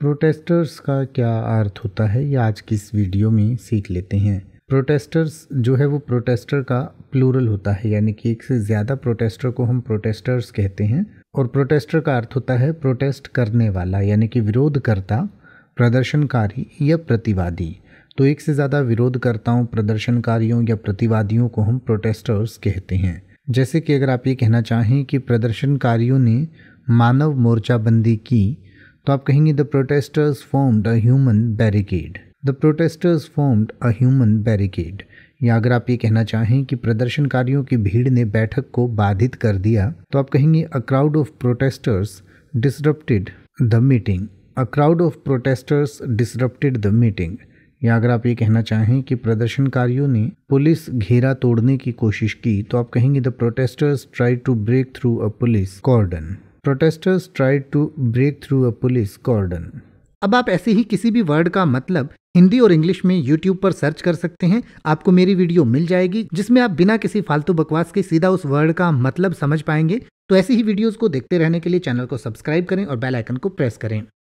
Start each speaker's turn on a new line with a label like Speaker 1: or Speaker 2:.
Speaker 1: protesters का क्या अर्थ होता है ये आज की इस वीडियो में सीख लेते हैं प्रोटेस्टर्स जो है वो प्रोटेस्टर का प्लूरल होता है यानी कि एक से ज़्यादा प्रोटेस्टर को हम प्रोटेस्टर्स कहते हैं और प्रोटेस्टर का अर्थ होता है प्रोटेस्ट करने वाला यानी कि विरोधकर्ता प्रदर्शनकारी या प्रतिवादी तो एक से ज़्यादा विरोधकर्ताओं प्रदर्शनकारियों या प्रतिवादियों को हम प्रोटेस्टर्स कहते हैं जैसे कि अगर आप ये कहना चाहें कि प्रदर्शनकारियों ने मानव मोर्चाबंदी की तो आप कहेंगे the protesters formed a human barricade the protesters formed a human barricade या अगर आप ये कहना चाहें कि प्रदर्शनकारियों की भीड़ ने बैठक को बाधित कर दिया तो आप कहेंगे a crowd of protesters disrupted the meeting a crowd of protesters disrupted the meeting या अगर आप ये कहना चाहें कि प्रदर्शनकारियों ने पुलिस घेरा तोड़ने की कोशिश की तो आप कहेंगे the protesters try to break through a police cordon protesters tried to break through a police cordon अब आप ऐसे ही किसी भी वर्ड का मतलब हिंदी और इंग्लिश में यूट्यूब पर सर्च कर सकते हैं आपको मेरी वीडियो मिल जाएगी जिसमें आप बिना किसी फालतू बकवास के सीधा उस वर्ड का मतलब समझ पाएंगे तो ऐसी ही वीडियोस को देखते रहने के लिए चैनल को सब्सक्राइब करें और बेल आइकन को प्रेस करें